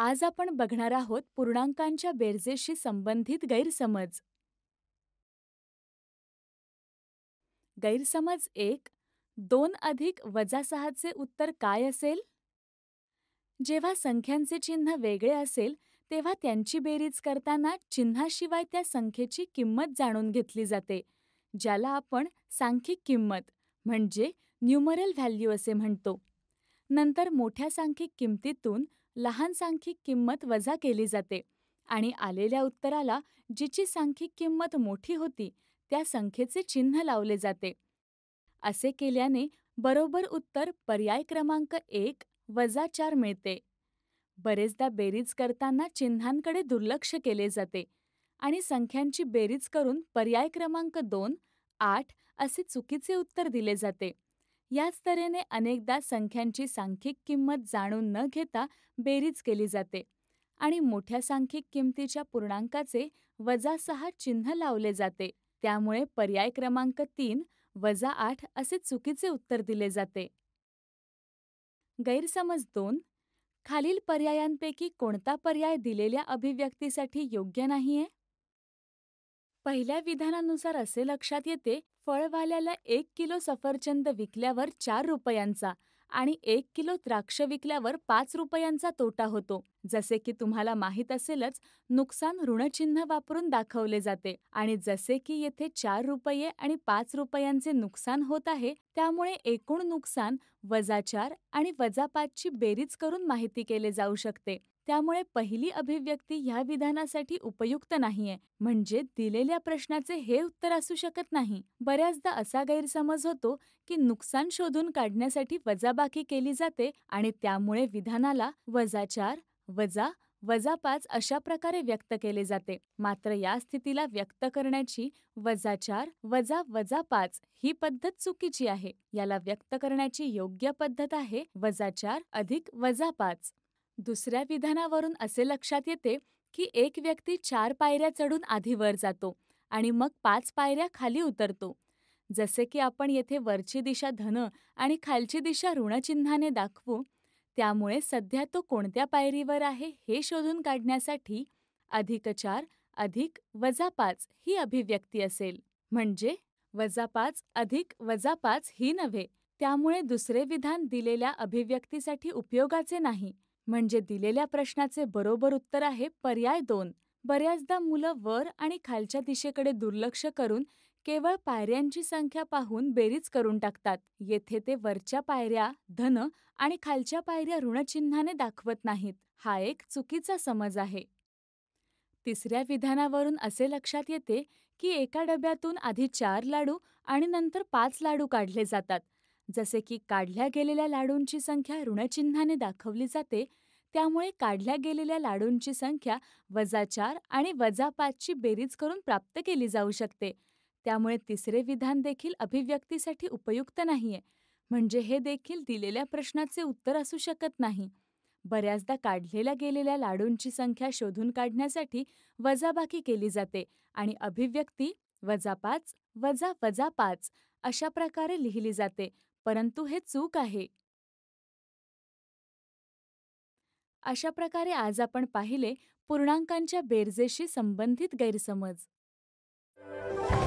आज आपण बघणार आहोत पूर्णांकांच्या बेरजेशी संबंधित गैरसमज गैरसमज एक दोन अधिक वजा सहाचे उत्तर काय असेल जेव्हा संख्यांचे चिन्ह वेगळे असेल तेव्हा त्यांची बेरीज करताना चिन्हाशिवाय त्या संख्येची किंमत जाणून घेतली जाते ज्याला आपण सांख्यिक किंमत म्हणजे न्यूमरल व्हॅल्यू असे म्हणतो नंतर मोठ्या सांख्यिक किंमतीतून लहान सांख्यिक किंमत वजा केली जाते आणि आलेल्या उत्तराला जिची सांख्यिक किंमत मोठी होती त्या संख्येचे चिन्ह लावले जाते असे केल्याने बरोबर उत्तर पर्याय क्रमांक एक वजा चार मिळते बरेचदा बेरीज करताना चिन्हांकडे दुर्लक्ष केले जाते आणि संख्यांची बेरीज करून पर्याय क्रमांक दोन आठ असे चुकीचे उत्तर दिले जाते याच तऱ्हेने अनेकदा संख्यांची सांख्यिक किंमत जाणून न घेता बेरीज केली जाते आणि मोठ्या सांख्यिक किमतीच्या पूर्णांकाचे वजा सहा चिन्ह लावले जाते त्यामुळे पर्याय क्रमांक तीन वजा आठ असे चुकीचे उत्तर दिले जाते गैरसमज दोन खालील पर्यायांपैकी कोणता पर्याय दिलेल्या अभिव्यक्तीसाठी योग्य नाहीये पहिल्या विधानानुसार असे लक्षात येते फळवाल्याला एक किलो सफरचंद विकल्यावर चार रुपयांचा आणि एक किलो द्राक्ष विकल्यावर पाच रुपयांचा तोटा होतो जसे की तुम्हाला माहीत असेलच नुकसान ऋणचिन्ह वापरून दाखवले जाते आणि जसे की येथे चार रुपये आणि पाच रुपयांचे नुकसान होत आहे त्यामुळे एकूण नुकसान वजा चार आणि वजा पाचची बेरीज करून माहिती केले जाऊ शकते त्यामुळे पहिली अभिव्यक्ती ह्या विधानासाठी उपयुक्त नाहीये म्हणजे दिलेल्या प्रश्नाचे हे उत्तर असू शकत नाही बऱ्याचदा असा गैरसमज होतो की नुकसान शोधून काढण्यासाठी वजाबाकी केली जाते आणि त्यामुळे विधानाला वजा चार वजा वजा पाच अशा प्रकारे व्यक्त केले जाते मात्र या स्थितीला व्यक्त करण्याची वजा चार वजा वजा पाच ही पद्धत चुकीची आहे याला व्यक्त करण्याची योग्य पद्धत आहे वजा चार अधिक वजा पाच दुसऱ्या विधानावरून असे लक्षात येते की एक व्यक्ती चार पायऱ्या चढून आधी वर जातो आणि मग पाच पायऱ्या खाली उतरतो जसे की आपण येथे वरची दिशा धन आणि खालची दिशा ऋणचिन्हाने दाखवू त्यामुळे सध्या तो कोणत्या पायरीवर आहे हे शोधून काढण्यासाठी अधिक चार अधिक वजा पाच ही अभिव्यक्ती असेल म्हणजे वजा पाच अधिक वजा पाच ही नव्हे त्यामुळे दुसरे विधान दिलेल्या अभिव्यक्तीसाठी उपयोगाचे नाही म्हणजे दिलेल्या प्रश्नाचे बरोबर उत्तर आहे पर्याय दोन बऱ्याचदा मुलं वर आणि खालच्या दिशेकडे दुर्लक्ष करून केवळ पायऱ्यांची संख्या पाहून बेरीज करून टाकतात येथे ते वरच्या पायऱ्या धन आणि खालच्या पायऱ्या ऋणचिन्हाने दाखवत नाहीत हा एक चुकीचा समज आहे तिसऱ्या विधानावरून असे लक्षात येते की एका डब्यातून आधी चार लाडू आणि नंतर पाच लाडू काढले जातात जसे की काढल्या गेलेल्या लाडूंची संख्या ऋणचिन्हाने दाखवली जाते त्यामुळे काढल्या गेलेल्या लाडूंची संख्या वजा चार आणि वजा पाचची बेरीज करून प्राप्त केली जाऊ शकते त्यामुळे तिसरे विधान देखील अभिव्यक्तीसाठी उपयुक्त नाहीये म्हणजे हे देखील दिलेल्या प्रश्नाचे उत्तर असू शकत नाही बऱ्याचदा काढलेल्या गेलेल्या लाडूंची संख्या शोधून काढण्यासाठी वजाबाकी केली जाते आणि अभिव्यक्ती वजा पाच वजा वजा पाच अशा प्रकारे लिहिली जाते परंतु हे चूक आहे अशा प्रकारे आज आपण पाहिले पूर्णांकांच्या बेरजेशी संबंधित गैरसमज